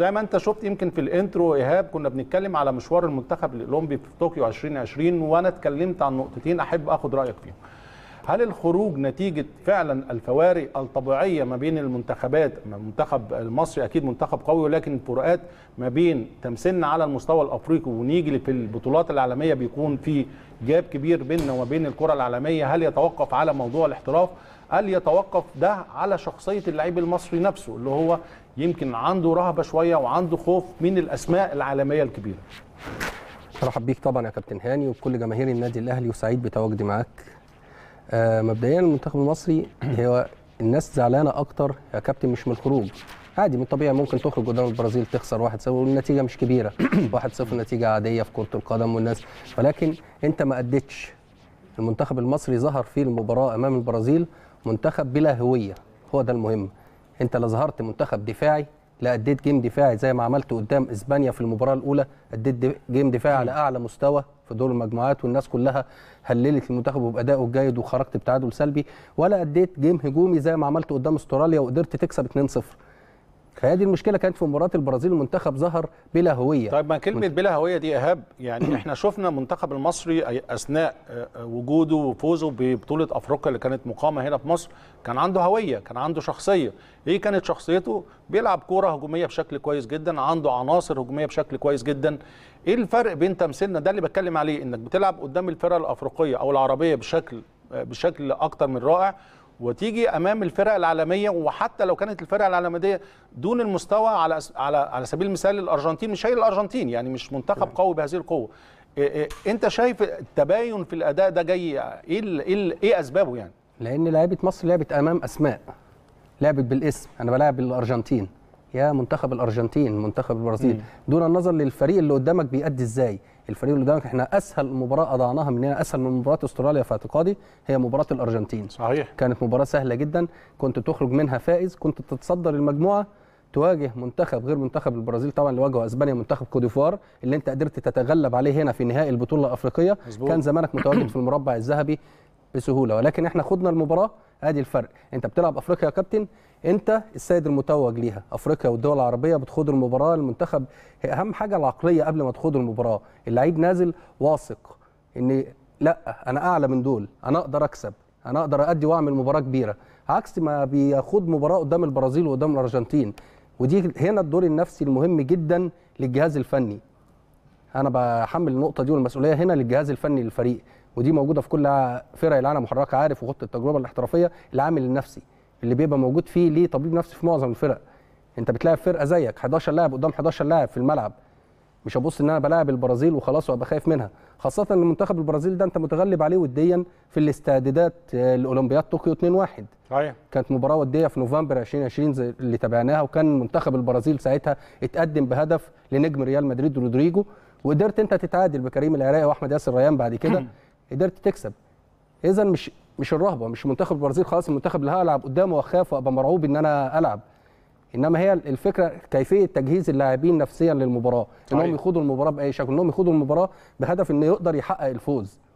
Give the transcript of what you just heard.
زي ما انت شفت يمكن في الانترو ايهاب كنا بنتكلم على مشوار المنتخب الاولمبي في طوكيو 2020 وانا اتكلمت عن نقطتين احب اخد رايك فيهم هل الخروج نتيجه فعلا الفوارق الطبيعيه ما بين المنتخبات المنتخب المصري اكيد منتخب قوي ولكن الفروقات ما بين تمثيلنا على المستوى الافريقي ونيجي في البطولات العالميه بيكون في جاب كبير بيننا وما بين الكره العالميه هل يتوقف على موضوع الاحتراف هل يتوقف ده على شخصيه اللعيب المصري نفسه اللي هو يمكن عنده رهبه شويه وعنده خوف من الاسماء العالميه الكبيره. رحب بيك طبعا يا كابتن هاني وبكل جماهير النادي الاهلي وسعيد بتواجدي معاك آه، مبدئيا المنتخب المصري هو الناس زعلانه اكتر يا كابتن مش من الخروج عادي من الطبيعي ممكن تخرج قدام البرازيل تخسر 1-0 والنتيجه مش كبيره 1-0 نتيجه عاديه في كره القدم والناس ولكن انت ما اديتش المنتخب المصري ظهر في المباراه امام البرازيل منتخب بلا هويه هو ده المهم انت لا ظهرت منتخب دفاعي لا اديت جيم دفاعي زي ما عملت قدام اسبانيا في المباراه الاولى اديت جيم دفاعي على اعلى مستوى في دور المجموعات والناس كلها هللت المنتخب وبادائه الجيد وخرجت بتعادل سلبي ولا اديت جيم هجومي زي ما عملت قدام استراليا وقدرت تكسب 2-0 فهذه المشكله كانت في مباراه البرازيل المنتخب ظهر بلا هويه طيب ما كلمه بلا هويه دي ايهاب يعني احنا شفنا المنتخب المصري اثناء آه، آه، وجوده وفوزه ببطوله افريقيا اللي كانت مقامه هنا في مصر كان عنده هويه كان عنده شخصيه ايه كانت شخصيته بيلعب كوره هجوميه بشكل كويس جدا عنده عناصر هجوميه بشكل كويس جدا ايه الفرق بين تمثيلنا ده اللي بتكلم عليه انك بتلعب قدام الفرق الافريقيه او العربيه بشكل آه، بشكل اكتر من رائع وتيجي امام الفرق العالميه وحتى لو كانت الفرق العالميه دون المستوى على على على سبيل المثال الارجنتين مش هي الارجنتين يعني مش منتخب نعم. قوي بهذه القوه انت شايف التباين في الاداء ده جاي ايه ايه, إيه اسبابه يعني لان لعيبه مصر لعبت امام اسماء لعبت بالاسم انا بلعب بالارجنتين يا منتخب الارجنتين منتخب البرازيل مم. دون النظر للفريق اللي قدامك بيأدي ازاي الفريق اللي قدامك احنا اسهل مباراه اضعناها مننا اسهل من مباراه استراليا في اعتقادي هي مباراه الارجنتين صحيح كانت مباراه سهله جدا كنت تخرج منها فائز كنت تتصدر المجموعه تواجه منتخب غير منتخب البرازيل طبعا اللي واجهه اسبانيا منتخب كوديفوار اللي انت قدرت تتغلب عليه هنا في نهائي البطوله الافريقيه مزبوط. كان زمانك متواجد في المربع الذهبي بسهوله ولكن احنا خدنا المباراه ادي الفرق انت بتلعب افريقيا يا كابتن انت السيد المتوج ليها افريقيا والدول العربيه بتخوض المباراه المنتخب اهم حاجه العقليه قبل ما تخوض المباراه اللعيب نازل واثق ان لا انا اعلى من دول انا اقدر اكسب انا اقدر ادي واعمل مباراه كبيره عكس ما بيخوض مباراه قدام البرازيل وقدام الارجنتين ودي هنا الدور النفسي المهم جدا للجهاز الفني انا بحمل النقطه دي والمسؤوليه هنا للجهاز الفني للفريق ودي موجوده في كل فرق العالم محركه عارف وخط التجربه الاحترافيه العامل النفسي اللي بيبقى موجود فيه ليه طبيب نفسي في معظم الفرق انت بتلاعب فرقه زيك 11 لاعب قدام 11 لاعب في الملعب مش هبص ان انا بلاعب البرازيل وخلاص وابقى خايف منها خاصه ان منتخب البرازيل ده انت متغلب عليه وديا في الاستعدادات آه، لاولمبياد طوكيو 2-1 ايوه كانت مباراه وديه في نوفمبر 2020 اللي تابعناها وكان منتخب البرازيل ساعتها اتقدم بهدف لنجم ريال مدريد رودريجو وقدرت انت تتعادل بكريم العراقي واحمد ياسر ريان بعد كده قدرت تكسب اذا مش مش الرهبه مش منتخب البرازيل خلاص المنتخب اللي هلعب قدامه واخاف وابقى مرعوب ان انا العب انما هي الفكره كيفيه تجهيز اللاعبين نفسيا للمباراه انهم يخوضوا المباراه باي شكل انهم يخوضوا المباراه بهدف انه يقدر يحقق الفوز